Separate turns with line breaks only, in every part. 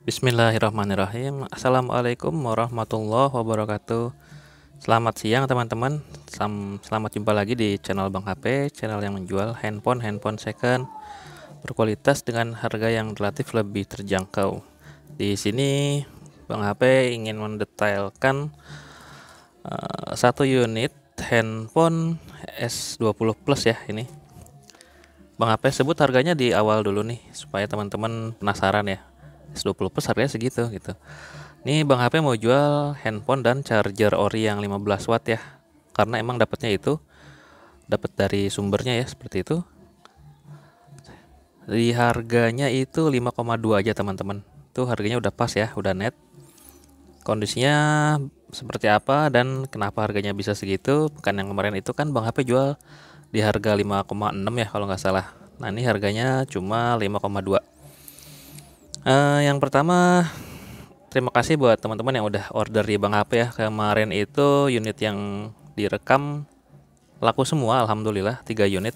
Bismillahirrahmanirrahim Assalamualaikum warahmatullahi wabarakatuh Selamat siang teman-teman Selamat jumpa lagi di channel Bang HP Channel yang menjual handphone-handphone second Berkualitas dengan harga yang relatif lebih terjangkau Di sini Bang HP ingin mendetailkan uh, Satu unit handphone S20 Plus ya ini Bang HP sebut harganya di awal dulu nih supaya teman-teman penasaran ya S20 Plus harganya segitu gitu ini Bang HP mau jual handphone dan charger ori yang 15 watt ya karena emang dapatnya itu dapat dari sumbernya ya seperti itu di harganya itu 5,2 aja teman-teman itu harganya udah pas ya udah net kondisinya seperti apa dan kenapa harganya bisa segitu Bukan yang kemarin itu kan Bang HP jual di harga 5,6 ya kalau nggak salah nah ini harganya cuma 5,2 Uh, yang pertama terima kasih buat teman-teman yang udah order di Bang HP ya. Kemarin itu unit yang direkam laku semua alhamdulillah tiga unit.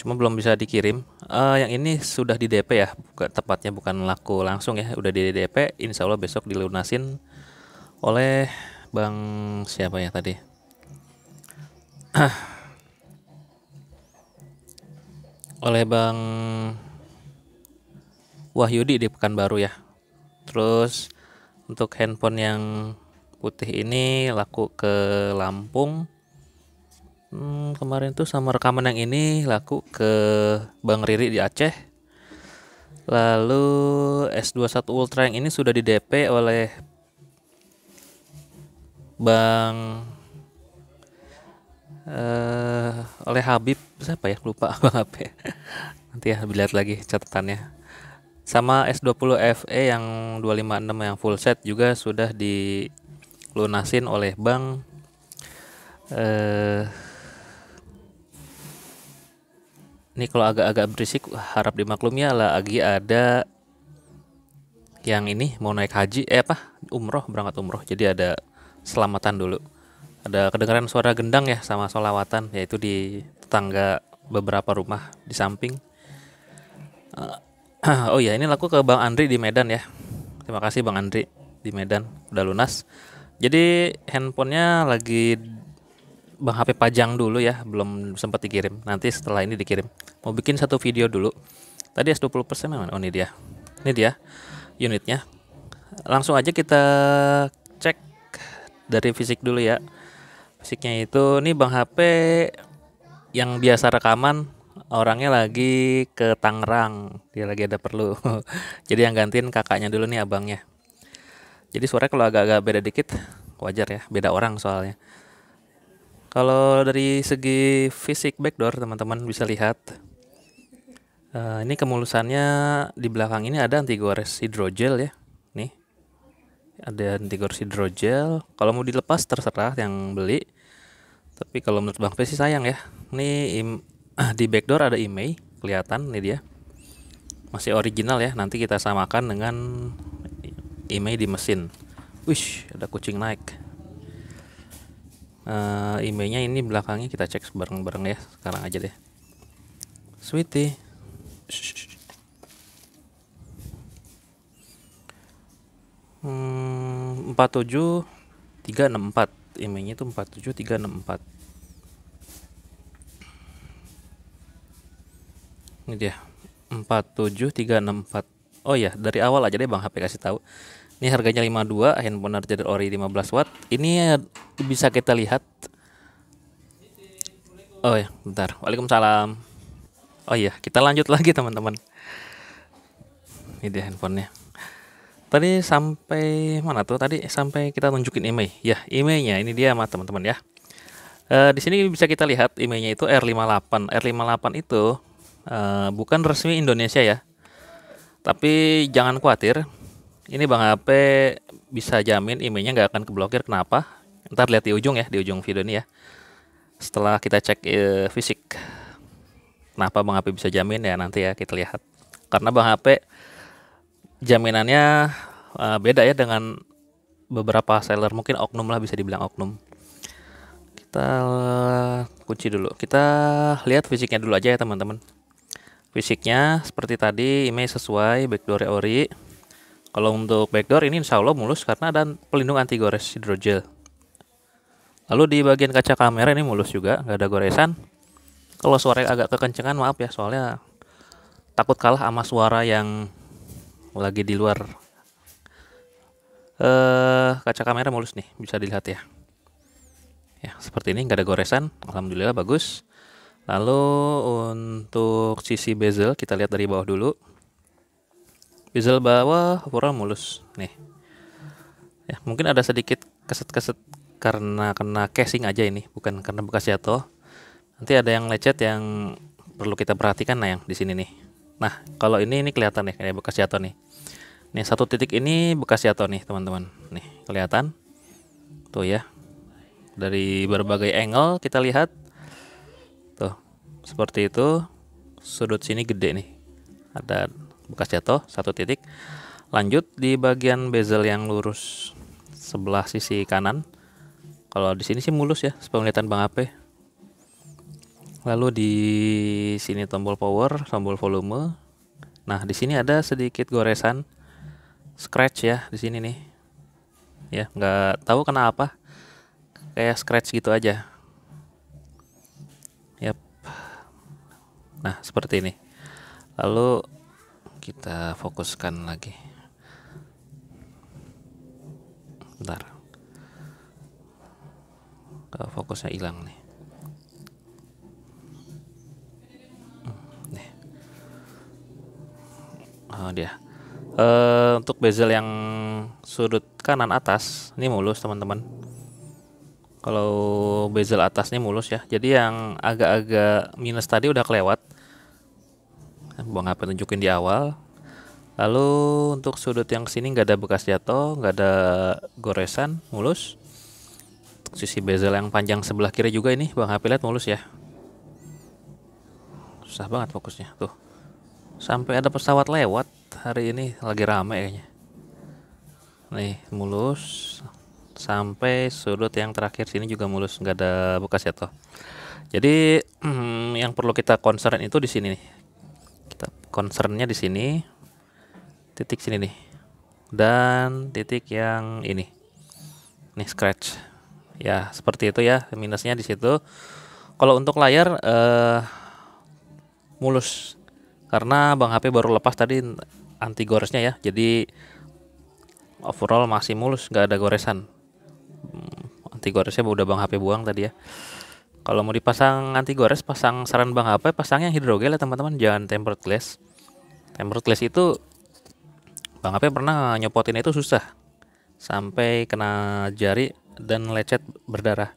Cuma belum bisa dikirim. Uh, yang ini sudah di DP ya. Buka, tepatnya bukan laku langsung ya, udah di DP. Insya Allah besok dilunasin oleh Bang siapa ya tadi? oleh Bang Wahyudi di Pekanbaru ya. Terus untuk handphone yang putih ini laku ke Lampung. Hmm, kemarin tuh sama rekaman yang ini laku ke Bang Riri di Aceh. Lalu S21 Ultra yang ini sudah di DP oleh Bang eh, oleh Habib siapa ya lupa Bang apa nanti ya dilihat lagi catatannya sama S20 FE yang 256 yang full set juga sudah dilunasin oleh bank eh ini kalau agak-agak berisik harap dimaklumi ya lah lagi ada yang ini mau naik haji eh apa umroh berangkat umroh jadi ada selamatan dulu ada kedengaran suara gendang ya sama solawatan yaitu di tetangga beberapa rumah di samping uh, oh iya, ini laku ke Bang Andri di Medan ya. Terima kasih Bang Andri di Medan udah lunas. Jadi handphonenya lagi Bang HP pajang dulu ya, belum sempat dikirim. Nanti setelah ini dikirim. Mau bikin satu video dulu. Tadi S20% memang oh ini dia. Ini dia unitnya. Langsung aja kita cek dari fisik dulu ya. Fisiknya itu nih Bang HP yang biasa rekaman orangnya lagi ke Tangerang dia lagi ada perlu jadi yang gantiin kakaknya dulu nih abangnya jadi suaranya kalau agak-agak beda dikit wajar ya beda orang soalnya kalau dari segi fisik backdoor teman-teman bisa lihat uh, ini kemulusannya di belakang ini ada anti gores hidrogel ya nih ada anti gores hidrogel kalau mau dilepas terserah yang beli tapi kalau menurut Bang Pesi sayang ya ini Ah, di backdoor ada email kelihatan ini dia masih original ya nanti kita samakan dengan email di mesin wish ada kucing naik uh, emailnya ini belakangnya kita cek bareng-bareng ya sekarang aja deh sweetie hmm, 47364 IMEI emailnya itu 47364 ini dia 47364 oh ya dari awal aja deh bang HP kasih tahu ini harganya 52 handphone charger ori 15 watt ini bisa kita lihat oh ya bentar Waalaikumsalam oh iya kita lanjut lagi teman-teman ini dia handphonenya tadi sampai mana tuh tadi sampai kita tunjukin email ya emailnya ini dia mah teman-teman ya e, di sini bisa kita lihat emailnya itu R58 R58 itu Eh, bukan resmi Indonesia ya. Tapi jangan khawatir, ini Bang HP bisa jamin emailnya nggak akan keblokir. Kenapa? Ntar lihat di ujung ya, di ujung video ini ya. Setelah kita cek e, fisik, kenapa Bang HP bisa jamin ya nanti ya kita lihat. Karena Bang HP jaminannya e, beda ya dengan beberapa seller mungkin oknum lah bisa dibilang oknum kita kunci dulu kita lihat fisiknya dulu aja ya teman-teman fisiknya seperti tadi image sesuai backdoor ya ori kalau untuk backdoor ini insya Allah mulus karena ada pelindung anti gores hidrogel lalu di bagian kaca kamera ini mulus juga nggak ada goresan kalau suara agak kekencengan maaf ya soalnya takut kalah sama suara yang lagi di luar eh kaca kamera mulus nih bisa dilihat ya ya seperti ini nggak ada goresan alhamdulillah bagus Lalu untuk sisi bezel kita lihat dari bawah dulu. Bezel bawah pura mulus nih. Ya, mungkin ada sedikit keset-keset karena kena casing aja ini, bukan karena bekas jatuh. Nanti ada yang lecet yang perlu kita perhatikan nah yang di sini nih. Nah, kalau ini ini kelihatan nih kayak bekas jatuh nih. Nih satu titik ini bekas jatuh nih, teman-teman. Nih, kelihatan. Tuh ya. Dari berbagai angle kita lihat seperti itu sudut sini gede nih ada bekas jatuh satu titik lanjut di bagian bezel yang lurus sebelah sisi kanan kalau di sini sih mulus ya sepenglihatan Bang ape lalu di sini tombol power tombol volume nah di sini ada sedikit goresan scratch ya di sini nih ya nggak tahu kenapa kayak scratch gitu aja Nah, seperti ini. Lalu kita fokuskan lagi. Bentar. Kalau Fokusnya hilang nih. Nih. Oh, dia. Uh, untuk bezel yang sudut kanan atas ini mulus teman-teman kalau bezel atas ini mulus ya jadi yang agak-agak minus tadi udah kelewat gua nggak tunjukin di awal lalu untuk sudut yang sini nggak ada bekas jatuh nggak ada goresan mulus sisi bezel yang panjang sebelah kiri juga ini Bang HP lihat mulus ya susah banget fokusnya tuh sampai ada pesawat lewat hari ini lagi rame kayaknya nih mulus sampai sudut yang terakhir sini juga mulus nggak ada bekas jatuh jadi yang perlu kita concern itu di sini nih kita concernnya di sini titik sini nih dan titik yang ini nih scratch ya seperti itu ya minusnya di situ kalau untuk layar eh, mulus karena Bang HP baru lepas tadi anti goresnya ya jadi overall masih mulus nggak ada goresan hmm, anti goresnya udah Bang HP buang tadi ya kalau mau dipasang anti gores, pasang saran Bang apa? pasang yang hidrogel ya teman-teman, jangan tempered glass. Tempered glass itu Bang apa? pernah nyopotin itu susah. Sampai kena jari dan lecet berdarah.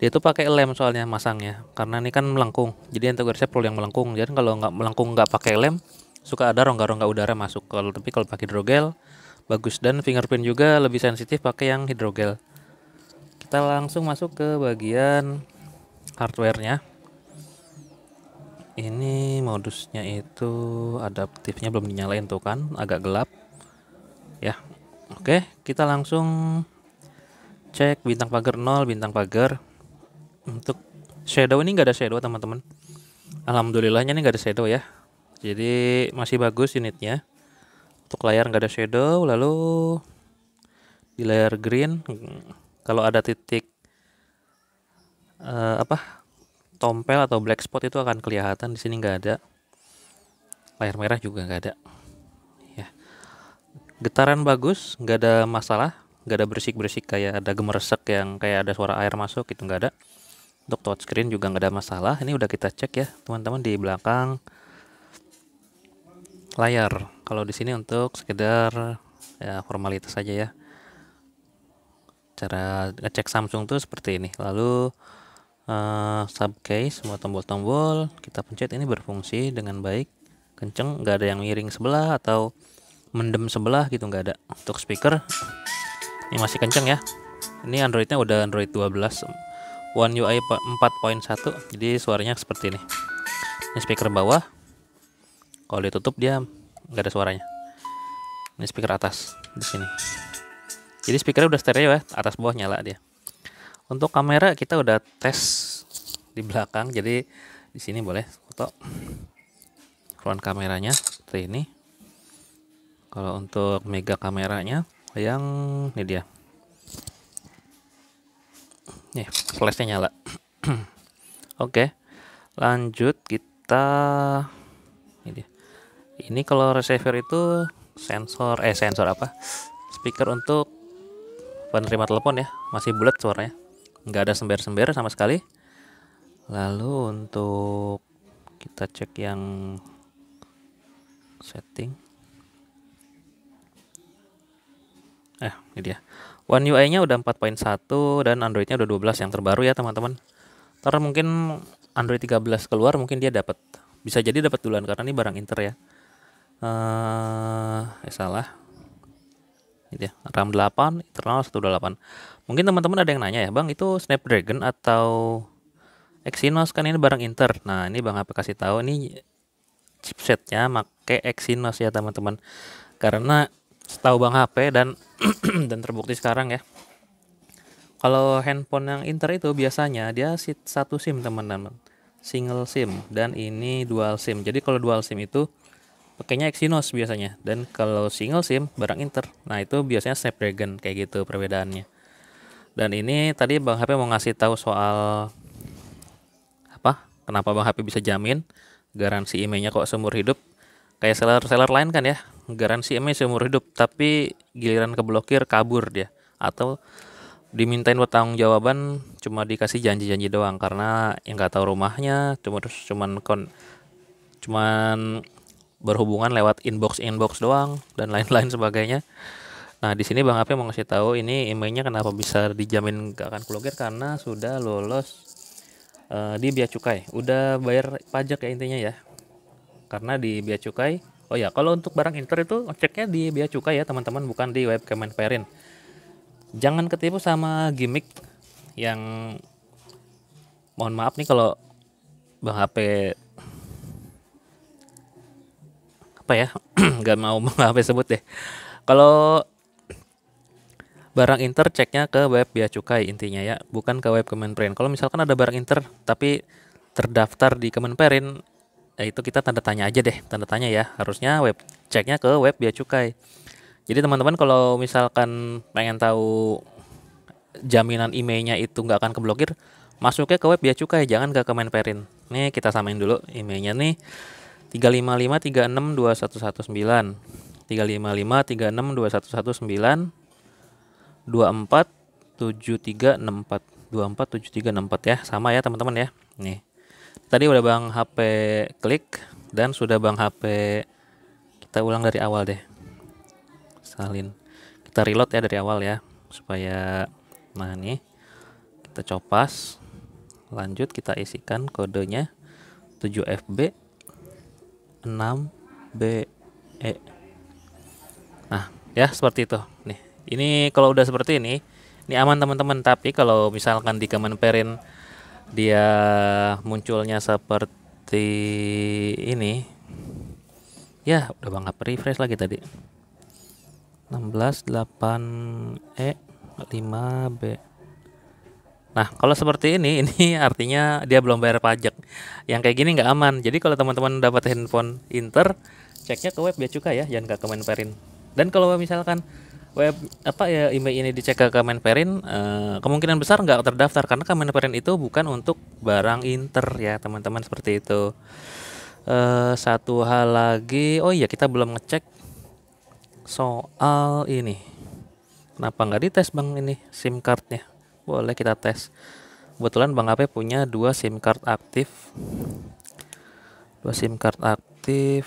Dia itu pakai lem soalnya masangnya, karena ini kan melengkung. Jadi anti goresnya perlu yang melengkung. Jadi kan kalau nggak melengkung nggak pakai lem, suka ada rongga-rongga udara masuk. Kalau tapi kalau pakai hidrogel bagus dan fingerprint juga lebih sensitif pakai yang hidrogel. Kita langsung masuk ke bagian hardwarenya ini modusnya itu adaptifnya belum dinyalain tuh kan agak gelap ya oke kita langsung cek bintang pagar 0 bintang pagar untuk shadow ini nggak ada shadow teman-teman alhamdulillahnya ini nggak ada shadow ya jadi masih bagus unitnya untuk layar nggak ada shadow lalu di layar green kalau ada titik uh, apa tompel atau black spot itu akan kelihatan di sini nggak ada layar merah juga nggak ada ya getaran bagus nggak ada masalah nggak ada bersik bersik kayak ada gemeresek yang kayak ada suara air masuk itu nggak ada untuk touchscreen juga nggak ada masalah ini udah kita cek ya teman-teman di belakang layar kalau di sini untuk sekedar ya formalitas saja ya cara ngecek Samsung tuh seperti ini lalu uh, subcase semua tombol-tombol kita pencet ini berfungsi dengan baik kenceng nggak ada yang miring sebelah atau mendem sebelah gitu nggak ada untuk speaker ini masih kenceng ya ini Androidnya udah Android 12 One UI 4.1 jadi suaranya seperti ini ini speaker bawah kalau ditutup dia nggak ada suaranya ini speaker atas di sini jadi speakernya udah stereo ya atas bawah nyala dia untuk kamera kita udah tes di belakang, jadi di sini boleh foto front kameranya seperti ini. Kalau untuk mega kameranya yang ini dia. Nih, flashnya nyala. Oke. Lanjut kita ini dia. Ini kalau receiver itu sensor eh sensor apa? Speaker untuk penerima telepon ya, masih bulat suaranya nggak ada sember-sember sama sekali lalu untuk kita cek yang setting eh ini dia One UI nya udah 4.1 dan Android nya udah 12 yang terbaru ya teman-teman ntar mungkin Android 13 keluar mungkin dia dapat bisa jadi dapat duluan karena ini barang inter ya eh, eh salah ini dia RAM 8 internal 128 Mungkin teman-teman ada yang nanya ya, Bang, itu Snapdragon atau Exynos kan ini barang Inter. Nah, ini Bang apa kasih tahu ini chipsetnya make Exynos ya, teman-teman. Karena setahu Bang HP dan dan terbukti sekarang ya. Kalau handphone yang Inter itu biasanya dia satu SIM, teman-teman. Single SIM dan ini dual SIM. Jadi kalau dual SIM itu pakainya Exynos biasanya dan kalau single SIM barang Inter. Nah, itu biasanya Snapdragon kayak gitu perbedaannya. Dan ini tadi Bang HP mau ngasih tahu soal apa? Kenapa Bang HP bisa jamin garansi imei kok seumur hidup? Kayak seller-seller lain kan ya, garansi IMEI seumur hidup, tapi giliran keblokir kabur dia atau dimintain bertanggung jawaban cuma dikasih janji-janji doang karena yang nggak tahu rumahnya cuma terus cuman kon cuman berhubungan lewat inbox inbox doang dan lain-lain sebagainya Nah, di sini Bang Apri mau ngasih tahu ini emailnya kenapa bisa dijamin gak akan kulogir karena sudah lolos uh, di bea cukai. Udah bayar pajak ya intinya ya. Karena di bea cukai. Oh ya, kalau untuk barang inter itu ceknya di bea cukai ya, teman-teman, bukan di web Kemenperin. Jangan ketipu sama gimmick yang mohon maaf nih kalau Bang HP apa ya nggak mau Bang HP sebut deh kalau barang inter ceknya ke web biaya cukai intinya ya bukan ke web kemenperin kalau misalkan ada barang inter tapi terdaftar di kemenperin ya itu kita tanda tanya aja deh tanda tanya ya harusnya web ceknya ke web biaya cukai jadi teman-teman kalau misalkan pengen tahu jaminan emailnya itu nggak akan keblokir masuknya ke web biaya cukai jangan ke kemenperin nih kita samain dulu tiga lima nih 355 36 2119 355 36 2119 247364 247364 ya sama ya teman-teman ya nih tadi udah bang HP klik dan sudah bang HP kita ulang dari awal deh salin kita reload ya dari awal ya supaya nah nih kita copas lanjut kita isikan kodenya 7FB 6BE nah ya seperti itu nih ini kalau udah seperti ini, ini aman teman-teman. Tapi kalau misalkan di Kemenperin dia munculnya seperti ini, ya udah banget refresh lagi tadi. 16 8 e 5 b. Nah, kalau seperti ini, ini artinya dia belum bayar pajak. Yang kayak gini nggak aman. Jadi kalau teman-teman dapat handphone Inter, ceknya ke web ya Cukai ya, jangan ke Kemenperin. Dan kalau misalkan web apa ya email ini dicek ke Kemenperin uh, eh, kemungkinan besar nggak terdaftar karena Kemenperin itu bukan untuk barang inter ya teman-teman seperti itu eh, satu hal lagi oh iya kita belum ngecek soal ini kenapa nggak dites bang ini SIM cardnya boleh kita tes kebetulan bang Ape punya dua SIM card aktif dua SIM card aktif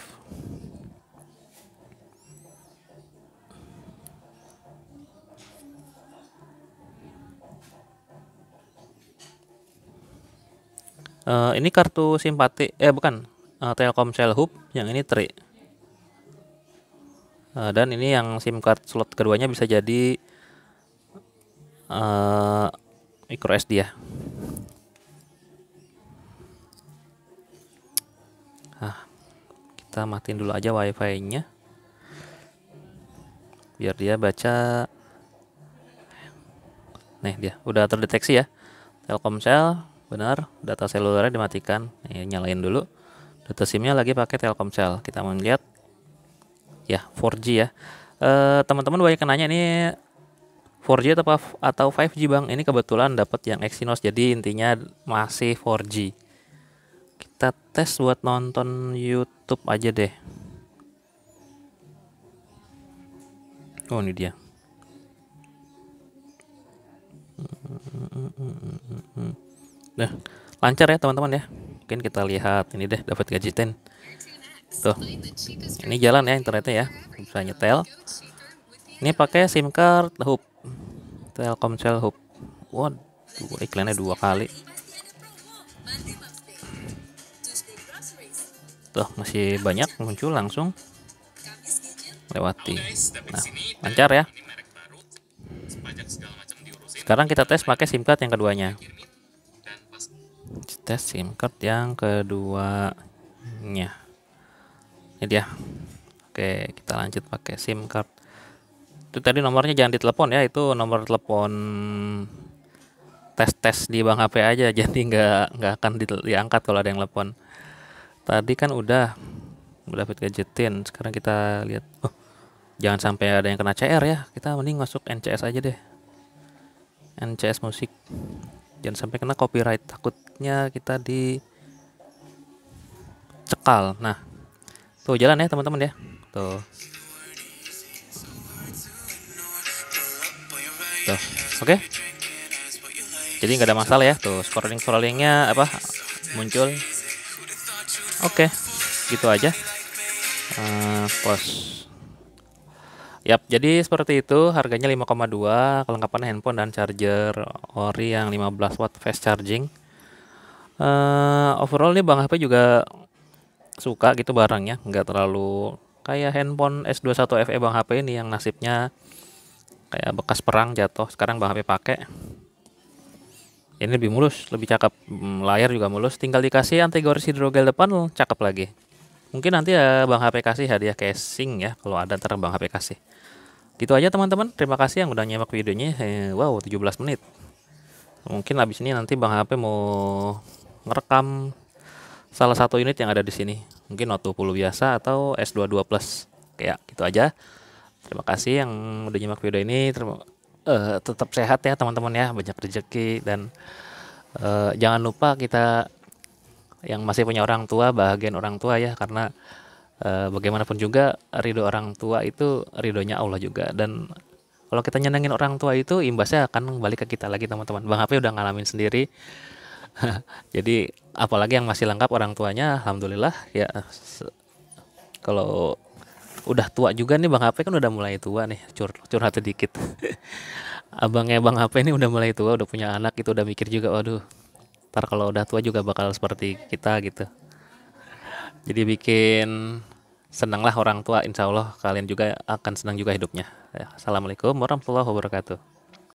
Eh, ini kartu simpati eh bukan uh, Telkomsel Hub yang ini Tri. Uh, dan ini yang SIM card slot keduanya bisa jadi uh, micro SD ya. Nah, kita matiin dulu aja wifi-nya. Biar dia baca Nih dia, udah terdeteksi ya. Telkomsel benar data selulernya dimatikan ini iya, nyalain dulu data simnya lagi pakai Telkomsel kita melihat ya 4G ya eh, teman-teman banyak nanya ini 4G atau atau 5G bang ini kebetulan dapat yang Exynos jadi intinya masih 4G kita tes buat nonton YouTube aja deh oh ini dia Nah, lancar ya teman-teman ya. Mungkin kita lihat ini deh dapat gaji 10. Tuh. Ini jalan ya internetnya ya. Bisa nyetel. Ini pakai SIM card hub. Telkomsel hub. Waduh, iklannya dua kali. Tuh, masih banyak muncul langsung. Lewati. Nah, lancar ya. Sekarang kita tes pakai SIM card yang keduanya tes SIM card yang keduanya. Ini dia. Oke, kita lanjut pakai SIM card. Itu tadi nomornya jangan ditelepon ya, itu nomor telepon tes-tes di bank HP aja, jadi nggak nggak akan diangkat kalau ada yang telepon. Tadi kan udah udah fit gadgetin. Sekarang kita lihat. Oh, jangan sampai ada yang kena CR ya. Kita mending masuk NCS aja deh. NCS musik jangan sampai kena copyright takutnya kita di cekal nah tuh jalan ya teman-teman ya tuh tuh oke okay? jadi nggak ada masalah ya tuh scrolling scrollingnya apa muncul oke okay. gitu aja uh, eh, pause Yap, jadi seperti itu harganya 5,2 kelengkapan handphone dan charger ori yang 15 watt fast charging. Uh, overall nih Bang HP juga suka gitu barangnya, nggak terlalu kayak handphone S21 FE Bang HP ini yang nasibnya kayak bekas perang jatuh. Sekarang Bang HP pakai. Ini lebih mulus, lebih cakep. Mm, layar juga mulus, tinggal dikasih anti gores hidrogel depan cakep lagi. Mungkin nanti ya Bang HP kasih hadiah casing ya kalau ada ntar Bang HP kasih. Gitu aja teman-teman. Terima kasih yang udah nyimak videonya. Eh, wow, 17 menit. Mungkin habis ini nanti Bang HP mau ngerekam salah satu unit yang ada di sini. Mungkin Note 20 biasa atau S22 Plus. Kayak gitu aja. Terima kasih yang udah nyimak video ini. Terima, uh, tetap sehat ya teman-teman ya, banyak rezeki dan uh, jangan lupa kita yang masih punya orang tua bahagian orang tua ya karena Eh, bagaimanapun juga ridho orang tua itu ridhonya Allah juga dan kalau kita nyenengin orang tua itu imbasnya akan balik ke kita lagi teman-teman bang HP udah ngalamin sendiri jadi apalagi yang masih lengkap orang tuanya alhamdulillah ya kalau udah tua juga nih bang HP kan udah mulai tua nih cur curhat sedikit abangnya bang HP ini udah mulai tua udah punya anak itu udah mikir juga waduh ntar kalau udah tua juga bakal seperti kita gitu jadi bikin senanglah orang tua insya Allah kalian juga akan senang juga hidupnya ya, assalamualaikum warahmatullahi wabarakatuh